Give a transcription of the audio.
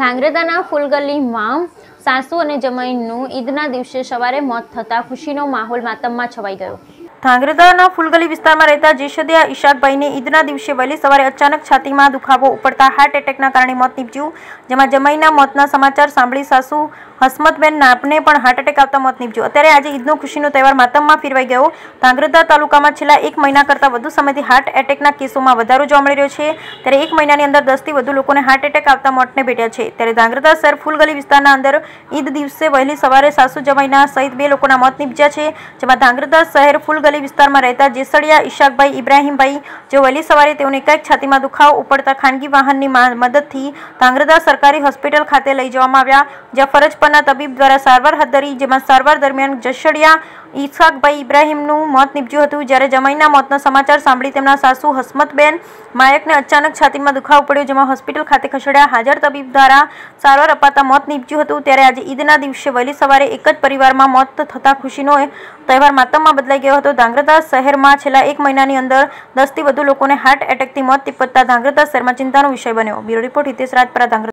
ધાંગ્રેધાના ફૂલગલીમાં સાસુ અને જમાઈનું ઈદના દિવસે સવારે મોત થતાં ખુશીનો માહોલ માતમમાં છવાઈ ગયો ધાંગરતાના ફૂલગલી વિસ્તારમાં રહેતા જેશદિયા ઈશ າກ ભાઈને ઈદના દિવસે વહેલી સવારે અચાનક છાતીમાં દુખાવો ઉપડતા હાર્ટ એટેકના કારણે મોત નિપજો જેમાં જમાઈના મોતનો સમાચાર સાંભળી સાસુ હસમતબેન નાપને પણ હાર્ટ એટેક આવતા મોત નિપજો અત્યારે આજે ઈદનો ખુશીનો તહેવાર માતમમાં ફેરવાઈ ગયો ધાંગરતા તાલુકામાં છેલ્લા 1 મહિના કરતાં વધુ સમયથી હાર્ટ એટેકના કેસોમાં વધારો જોવા મળી રહ્યો છે એટલે 1 મહિનાની અંદર 10 થી વધુ લોકોને હાર્ટ એટેક આવતા મોતને ભેટ્યા છે એટલે ધાંગરતા સર ફૂલગલી વિસ્તારના અંદર ઈદ દિવસે વહેલી સવારે સાસુ જમાઈના સહિત બે લોકોના મોત નિપજા છે જેમાં ધાંગરતા શહેર ફૂલ લે વિસ્તારમાં રહેતા જેસળિયા ઇશਾਕભાઈ ઇબ્રાહિમભાઈ જે વળી સવારે તેઓને કઈક છાતીમાં દુખાવો ઉપડતા ખાણગી વાહનની મદદથી તાંગરદા સરકારી હોસ્પિટલ ખાતે લઈ જવામાં આવ્યા જફરજ પના તબીબ દ્વારા સારવાર હદરી જેમાં સારવાર દરમિયાન જેસળિયા ઇશਾਕભાઈ ઇબ્રાહિમનું મોત નિપજ્યું હતું જ્યારે જમાઈના મોતનો સમાચાર સાંભળી તેમના સાસુ હસમતબેન માયકને અચાનક છાતીમાં દુખાવો પડ્યો જેમાં હોસ્પિટલ ખાતે ખછડ્યા હાજર તબીબ દ્વારા સારવાર અપાતા મોત નિપજ્યું હતું ત્યારે આજે ઈદના દિવસે વળી સવારે એક જ પરિવારમાં મોત થતા ખુશીનો તહેવાર માતમમાં બદલાઈ ગયો હતો ધ્રાંગધ્રા શહેરમાં છેલ્લા એક મહિનાની અંદર દસથી વધુ લોકોને હાર્ટ એટેકથી મોત નિપજતા ધ્રાંગધ્રા શહેરમાં ચિંતાનો વિષય બન્યો બ્યુરો રિપોર્ટ હિતેશ રાજપરા ધ્રાંગધ્રા